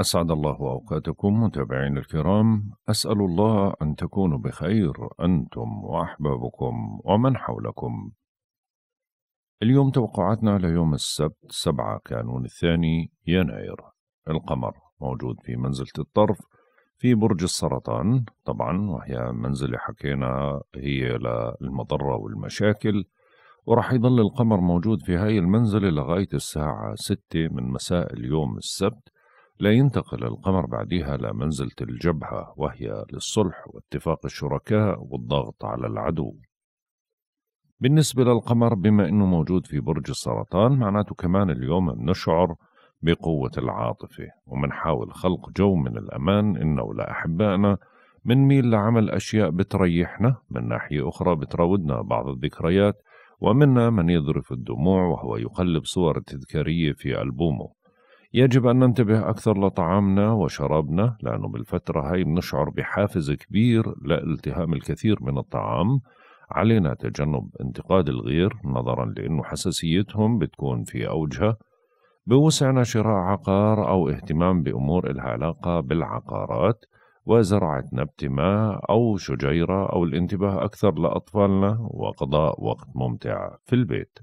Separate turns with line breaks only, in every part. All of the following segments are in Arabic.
أسعد الله أوقاتكم متابعين الكرام أسأل الله أن تكونوا بخير أنتم وأحبابكم ومن حولكم اليوم توقعاتنا ليوم السبت 7 كانون الثاني يناير القمر موجود في منزلة الطرف في برج السرطان طبعا وهي منزلة حكينا هي للمضرة والمشاكل وراح يظل القمر موجود في هاي المنزلة لغاية الساعة ستة من مساء اليوم السبت لا ينتقل القمر بعدها لمنزلة الجبهة وهي للصلح واتفاق الشركاء والضغط على العدو بالنسبة للقمر بما أنه موجود في برج السرطان معناته كمان اليوم بنشعر بقوة العاطفة ومنحاول خلق جو من الأمان إنه لأحبائنا ميل لعمل أشياء بتريحنا من ناحية أخرى بتراودنا بعض الذكريات ومنا من يذرف الدموع وهو يقلب صور تذكارية في ألبومه يجب أن ننتبه أكثر لطعامنا وشرابنا لأنه بالفترة هاي بنشعر بحافز كبير لالتهام الكثير من الطعام علينا تجنب انتقاد الغير نظرا لأنه حساسيتهم بتكون في أوجها بوسعنا شراء عقار أو اهتمام بأمور إلها علاقة بالعقارات وزراعة نبتة ما أو شجيرة أو الانتباه أكثر لأطفالنا وقضاء وقت ممتع في البيت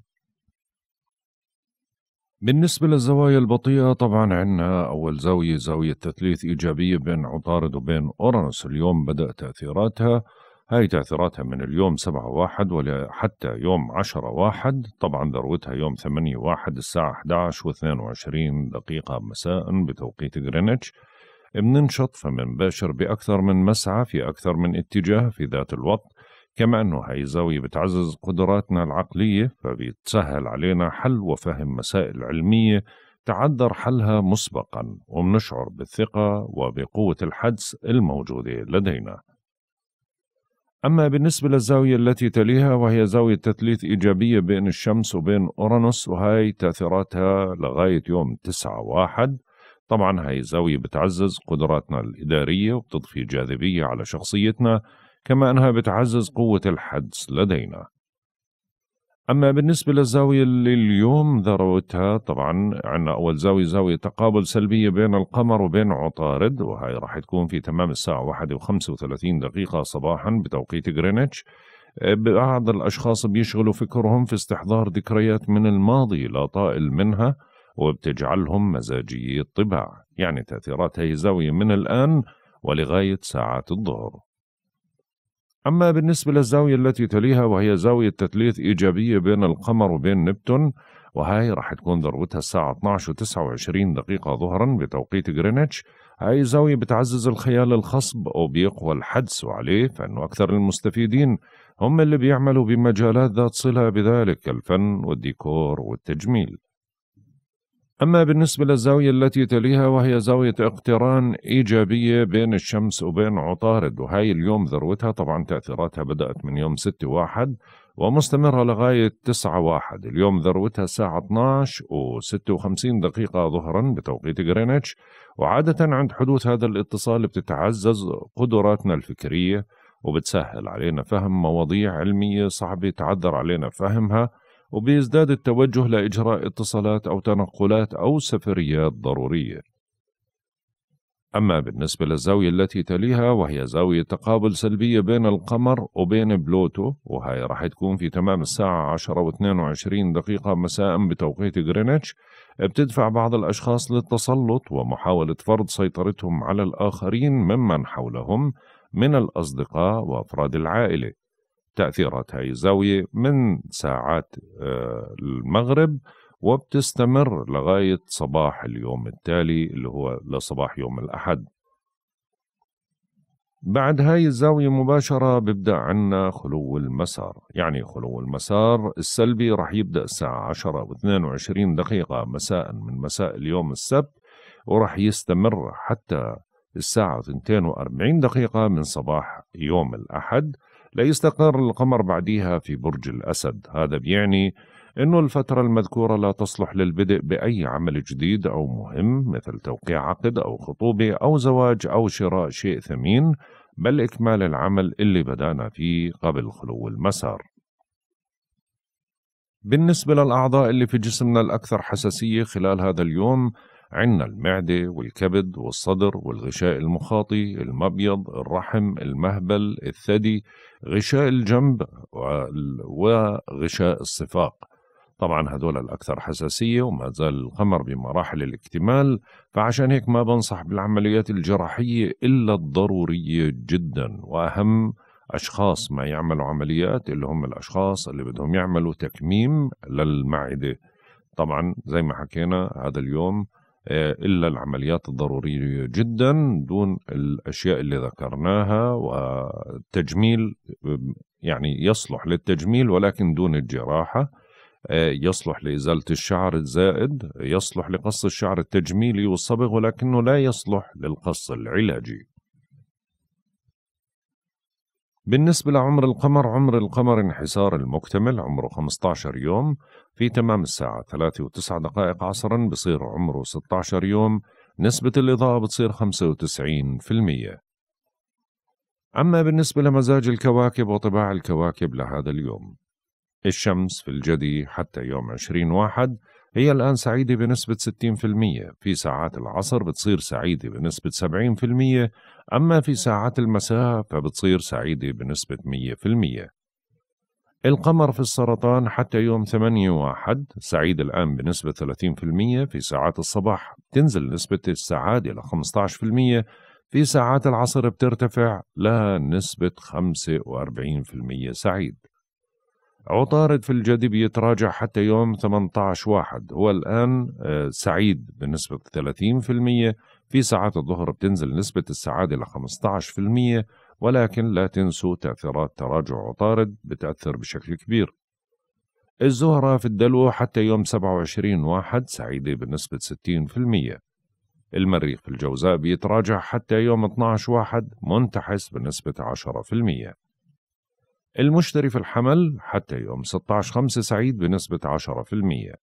بالنسبة للزوايا البطيئة طبعا عندنا أول زاوية زاوية تثليث إيجابية بين عطارد وبين أورانوس اليوم بدأ تأثيراتها هاي تأثيراتها من اليوم سبعة واحد ولا حتى يوم عشرة واحد طبعا ذروتها يوم ثمانية واحد الساعة 11 و22 دقيقة مساء بتوقيت غرينتش بننشط فمنباشر بأكثر من مسعى في أكثر من اتجاه في ذات الوقت كما أنه هاي الزاوية بتعزز قدراتنا العقلية فبتسهل علينا حل وفهم مسائل علمية تعذر حلها مسبقا ومنشعر بالثقة وبقوة الحدس الموجودة لدينا أما بالنسبة للزاوية التي تليها وهي زاوية تثليث إيجابية بين الشمس وبين أورانوس وهي تأثيراتها لغاية يوم 9 واحد طبعا هاي الزاوية بتعزز قدراتنا الإدارية وبتضفي جاذبية على شخصيتنا كما أنها بتعزز قوة الحدس لدينا أما بالنسبة للزاوية اللي اليوم ذروتها طبعا عندنا أول زاوية زاوية تقابل سلبية بين القمر وبين عطارد وهي راح تكون في تمام الساعة واحدة وخمسة وثلاثين دقيقة صباحا بتوقيت غرينتش بعض الأشخاص بيشغلوا فكرهم في استحضار ذكريات من الماضي لا طائل منها وبتجعلهم مزاجيي الطباع يعني تأثيرات هي الزاوية من الآن ولغاية ساعات الظهر أما بالنسبة للزاوية التي تليها وهي زاوية تثليث إيجابية بين القمر وبين نبتون وهي راح تكون ذروتها الساعة 12 و29 دقيقة ظهرا بتوقيت غرينتش هاي زاوية بتعزز الخيال الخصب وبيقوى الحدس عليه فإنه أكثر المستفيدين هم اللي بيعملوا بمجالات ذات صلة بذلك كالفن والديكور والتجميل أما بالنسبة للزاوية التي تليها وهي زاوية اقتران إيجابية بين الشمس وبين عطارد وهي اليوم ذروتها طبعا تأثيراتها بدأت من يوم 6 واحد ومستمرة لغاية 9 واحد اليوم ذروتها الساعة 12 و56 دقيقة ظهرا بتوقيت غرينتش وعادة عند حدوث هذا الاتصال بتتعزز قدراتنا الفكرية وبتسهل علينا فهم مواضيع علمية صعبة يتعذر علينا فهمها وبيزداد التوجه لإجراء اتصالات أو تنقلات أو سفريات ضرورية. أما بالنسبة للزاوية التي تليها وهي زاوية تقابل سلبية بين القمر وبين بلوتو وهي راح تكون في تمام الساعة 10 و 22 دقيقة مساء بتوقيت غرينتش بتدفع بعض الأشخاص للتسلط ومحاولة فرض سيطرتهم على الآخرين ممن حولهم من الأصدقاء وأفراد العائلة تأثيرات هاي الزاوية من ساعات آه، المغرب وبتستمر لغاية صباح اليوم التالي اللي هو لصباح يوم الأحد بعد هاي الزاوية مباشرة بيبدأ عنا خلو المسار يعني خلو المسار السلبي رح يبدأ الساعة 10 و 22 دقيقة مساء من مساء اليوم السبت ورح يستمر حتى الساعة 42 دقيقة من صباح يوم الأحد لا يستقر القمر بعديها في برج الأسد هذا بيعني أنه الفترة المذكورة لا تصلح للبدء بأي عمل جديد أو مهم مثل توقيع عقد أو خطوبة أو زواج أو شراء شيء ثمين بل إكمال العمل اللي بدأنا فيه قبل خلو المسار بالنسبة للأعضاء اللي في جسمنا الأكثر حساسية خلال هذا اليوم عندنا المعدة والكبد والصدر والغشاء المخاطي المبيض الرحم المهبل الثدي غشاء الجنب وغشاء الصفاق طبعا هذول الأكثر حساسية وما زال القمر بمراحل الاكتمال فعشان هيك ما بنصح بالعمليات الجراحية إلا الضرورية جدا وأهم أشخاص ما يعملوا عمليات اللي هم الأشخاص اللي بدهم يعملوا تكميم للمعدة طبعا زي ما حكينا هذا اليوم آه، إلا العمليات الضرورية جدا دون الأشياء اللي ذكرناها والتجميل يعني يصلح للتجميل ولكن دون الجراحة آه، يصلح لإزالة الشعر الزائد يصلح لقص الشعر التجميلي والصبغ ولكنه لا يصلح للقص العلاجي بالنسبة لعمر القمر عمر القمر انحسار المكتمل عمره 15 يوم في تمام الساعة 3 و9 دقائق عصرا بصير عمره 16 يوم نسبة الإضاءة بتصير 95% أما بالنسبة لمزاج الكواكب وطباع الكواكب لهذا اليوم الشمس في الجدي حتى يوم 20 واحد هي الآن سعيدة بنسبة 60% في ساعات العصر بتصير سعيدة بنسبة 70% أما في ساعات المساء فبتصير سعيدة بنسبة 100% القمر في السرطان حتى يوم 8 واحد سعيد الآن بنسبة 30% في ساعات الصباح تنزل نسبة السعادة ل 15% في ساعات العصر بترتفع لها نسبة 45% سعيد عطارد في الجاذبية يتراجع حتى يوم 18 واحد هو الآن آه، سعيد بنسبة 30% في ساعات الظهر بتنزل نسبة السعادة ل 15% ولكن لا تنسوا تأثيرات تراجع عطارد بتأثر بشكل كبير الزهرة في الدلو حتى يوم 27 واحد سعيدة بنسبة 60% المريخ في الجوزاء بيتراجع حتى يوم 12 واحد منتحس بنسبة 10% المشتري في الحمل حتى يوم 16 5 سعيد بنسبة 10%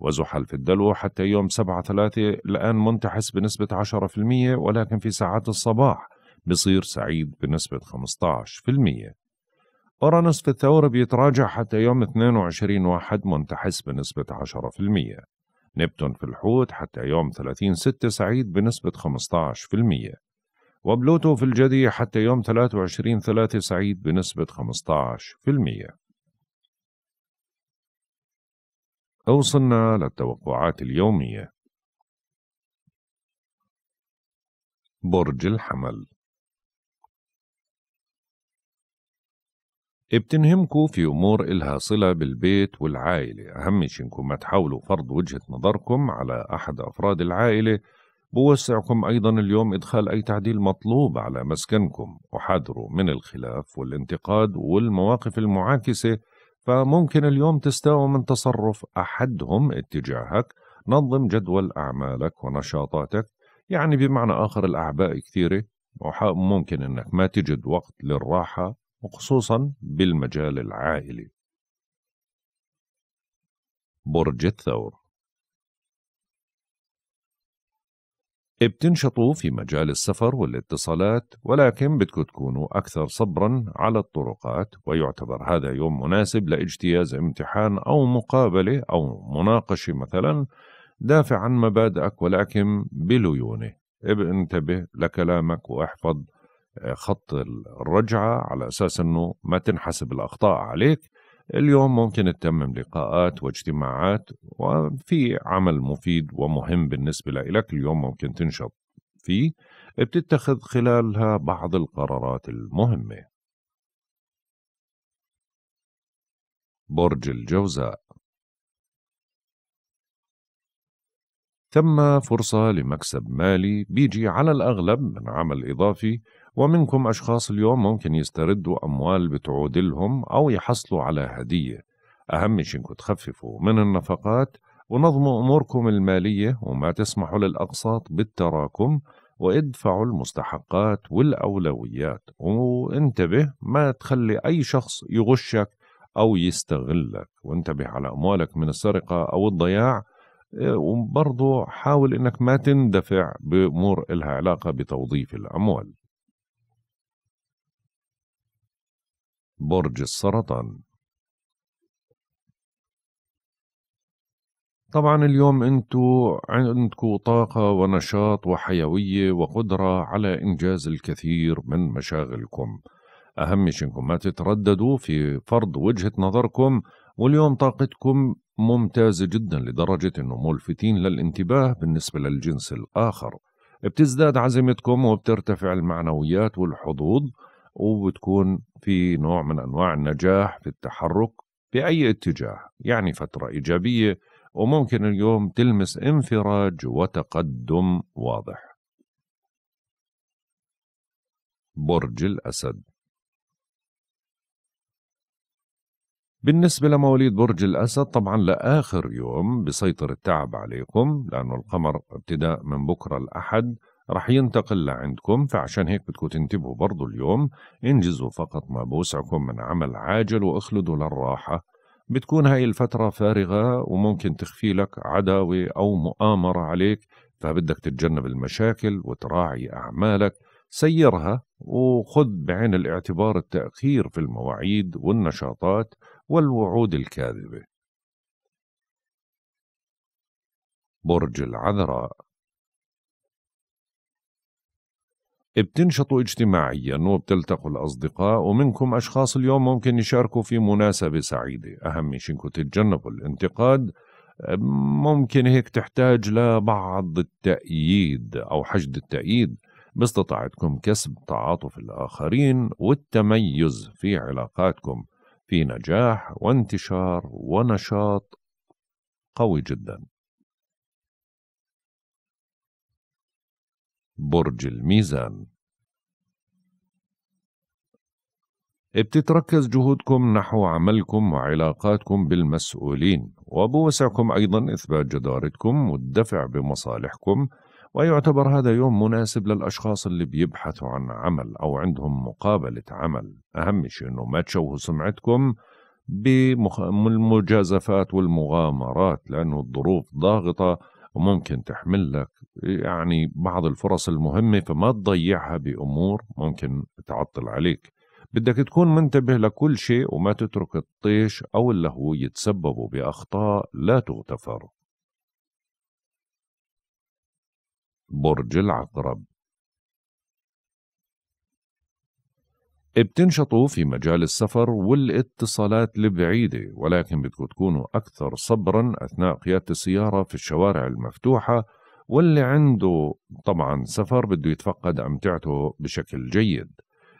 وزحل في الدلو حتى يوم 7 3 الآن منتحس بنسبة 10% ولكن في ساعات الصباح بصير سعيد بنسبة 15% أورانوس في الثور بيتراجع حتى يوم 22 واحد منتحس بنسبة 10% نبتون في الحوت حتى يوم 30 6 سعيد بنسبة وبلوتو في الجدي حتى يوم 23 3 سعيد بنسبة 15% وصلنا للتوقعات اليومية برج الحمل بتنهمكوا في أمور إلها صلة بالبيت والعائلة أهم شي إنكم ما تحاولوا فرض وجهة نظركم على أحد أفراد العائلة بوسعكم أيضا اليوم إدخال أي تعديل مطلوب على مسكنكم وحذروا من الخلاف والانتقاد والمواقف المعاكسة فممكن اليوم تستاءوا من تصرف أحدهم اتجاهك نظم جدول أعمالك ونشاطاتك يعني بمعنى آخر الأعباء كثيرة وممكن أنك ما تجد وقت للراحة وخصوصا بالمجال العائلي برج الثور بتنشطوا في مجال السفر والاتصالات ولكن بدكم تكونوا أكثر صبرا على الطرقات ويعتبر هذا يوم مناسب لاجتياز امتحان أو مقابلة أو مناقشة مثلا دافع عن مبادئك ولكن بليونة انتبه لكلامك واحفظ آه، خط الرجعة على أساس أنه ما تنحسب الأخطاء عليك اليوم ممكن تتمم لقاءات واجتماعات وفي عمل مفيد ومهم بالنسبة لك اليوم ممكن تنشط فيه بتتخذ خلالها بعض القرارات المهمة برج الجوزاء ثم فرصة لمكسب مالي بيجي على الأغلب من عمل إضافي ومنكم أشخاص اليوم ممكن يستردوا أموال بتعود لهم أو يحصلوا على هدية أهم شيء إنكم تخففوا من النفقات ونظموا أموركم المالية وما تسمحوا للأقساط بالتراكم وادفعوا المستحقات والأولويات وانتبه ما تخلي أي شخص يغشك أو يستغلك وانتبه على أموالك من السرقة أو الضياع وبرضه حاول انك ما تندفع بامور لها علاقه بتوظيف الاموال برج السرطان طبعا اليوم انتو عندكم طاقة ونشاط وحيوية وقدرة على إنجاز الكثير من مشاغلكم أهم شيء إنكم ما تترددوا في فرض وجهة نظركم واليوم طاقتكم ممتازة جدا لدرجة أنه ملفتين للانتباه بالنسبة للجنس الآخر بتزداد عزيمتكم وبترتفع المعنويات والحظوظ وبتكون في نوع من أنواع النجاح في التحرك بأي اتجاه يعني فترة إيجابية وممكن اليوم تلمس انفراج وتقدم واضح برج الأسد بالنسبة لمواليد برج الأسد طبعا لآخر يوم بسيطر التعب عليكم لأنه القمر ابتداء من بكرة الأحد رح ينتقل لعندكم فعشان هيك بدكم تنتبهوا برضو اليوم انجزوا فقط ما بوسعكم من عمل عاجل واخلدوا للراحة بتكون هاي الفترة فارغة وممكن تخفي لك عداوة أو مؤامرة عليك فبدك تتجنب المشاكل وتراعي أعمالك سيرها وخذ بعين الاعتبار التأخير في المواعيد والنشاطات والوعود الكاذبة برج العذراء بتنشطوا اجتماعيا وبتلتقوا الأصدقاء ومنكم أشخاص اليوم ممكن يشاركوا في مناسبة سعيدة أهم شيء انكم تتجنبوا الانتقاد ممكن هيك تحتاج لبعض التأييد أو حشد التأييد باستطاعتكم كسب تعاطف الآخرين والتميز في علاقاتكم في نجاح وانتشار ونشاط قوي جدا برج الميزان بتتركز جهودكم نحو عملكم وعلاقاتكم بالمسؤولين وبوسعكم أيضا إثبات جدارتكم والدفع بمصالحكم ويعتبر هذا يوم مناسب للأشخاص اللي بيبحثوا عن عمل أو عندهم مقابلة عمل أهم شيء أنه ما تشوهوا سمعتكم بالمجازفات والمغامرات لأنه الظروف ضاغطة وممكن تحمل لك يعني بعض الفرص المهمة فما تضيعها بأمور ممكن تعطل عليك بدك تكون منتبه لكل شيء وما تترك الطيش أو اللهو يتسببوا بأخطاء لا تغتفر برج العقرب بتنشطوا في مجال السفر والاتصالات البعيدة ولكن بدكم تكونوا أكثر صبرا أثناء قيادة السيارة في الشوارع المفتوحة واللي عنده طبعا سفر بده يتفقد أمتعته بشكل جيد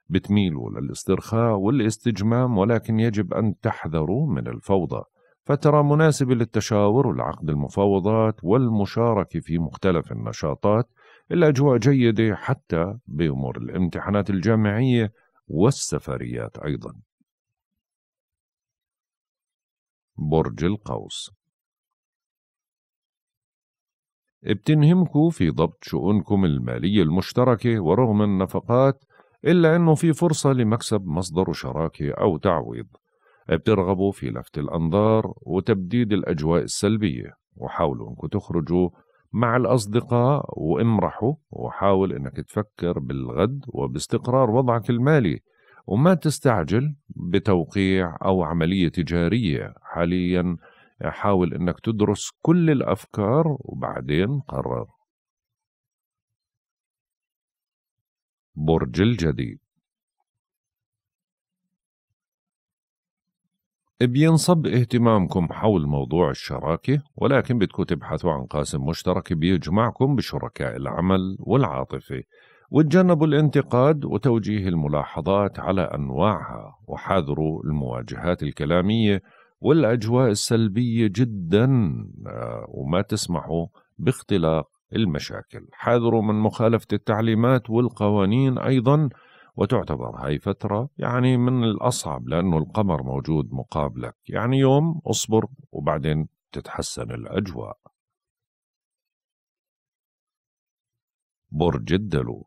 بتميلوا للاسترخاء والاستجمام ولكن يجب أن تحذروا من الفوضى فترة مناسبة للتشاور والعقد المفاوضات والمشاركة في مختلف النشاطات الأجواء جيدة حتى بأمور الامتحانات الجامعية والسفريات أيضا برج القوس بتنهمكوا في ضبط شؤونكم المالية المشتركة ورغم النفقات إلا أنه في فرصة لمكسب مصدر شراكة أو تعويض بترغبوا في لفت الأنظار وتبديد الأجواء السلبية وحاولوا أنكم تخرجوا مع الأصدقاء وامرحوا وحاول أنك تفكر بالغد وباستقرار وضعك المالي وما تستعجل بتوقيع أو عملية تجارية حاليا حاول أنك تدرس كل الأفكار وبعدين قرر برج الجديد بينصب اهتمامكم حول موضوع الشراكة ولكن بدكم تبحثوا عن قاسم مشترك بيجمعكم بشركاء العمل والعاطفة وتجنبوا الانتقاد وتوجيه الملاحظات على أنواعها وحاذروا المواجهات الكلامية والأجواء السلبية جدا آه، وما تسمحوا باختلاق المشاكل حاذروا من مخالفة التعليمات والقوانين أيضا وتعتبر هاي فترة يعني من الأصعب لأنه القمر موجود مقابلك يعني يوم أصبر وبعدين تتحسن الأجواء برج الدلو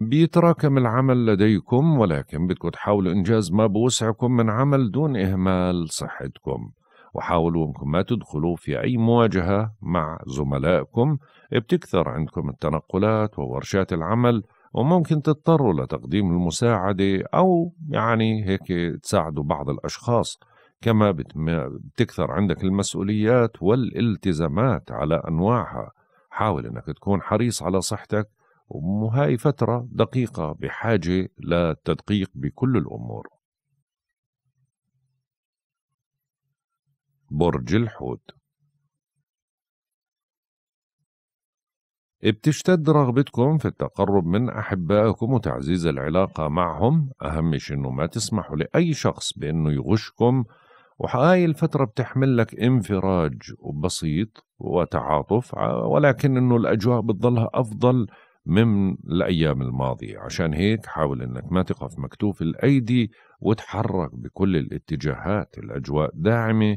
بيتراكم العمل لديكم ولكن بدكم تحاولوا إنجاز ما بوسعكم من عمل دون إهمال صحتكم وحاولوا انكم ما تدخلوا في اي مواجهه مع زملائكم بتكثر عندكم التنقلات وورشات العمل وممكن تضطروا لتقديم المساعده او يعني هيك تساعدوا بعض الاشخاص كما بتكثر عندك المسؤوليات والالتزامات على انواعها حاول انك تكون حريص على صحتك وهاي فتره دقيقه بحاجه للتدقيق بكل الامور برج الحوت بتشتد رغبتكم في التقرب من أحبائكم وتعزيز العلاقة معهم أهم شيء إنه ما تسمحوا لأي شخص بإنه يغشكم وهاي الفترة بتحمل لك انفراج وبسيط وتعاطف ولكن إنه الأجواء بتضلها أفضل من الأيام الماضية عشان هيك حاول إنك ما تقف مكتوف الأيدي وتحرك بكل الاتجاهات الأجواء داعمة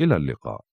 إلى اللقاء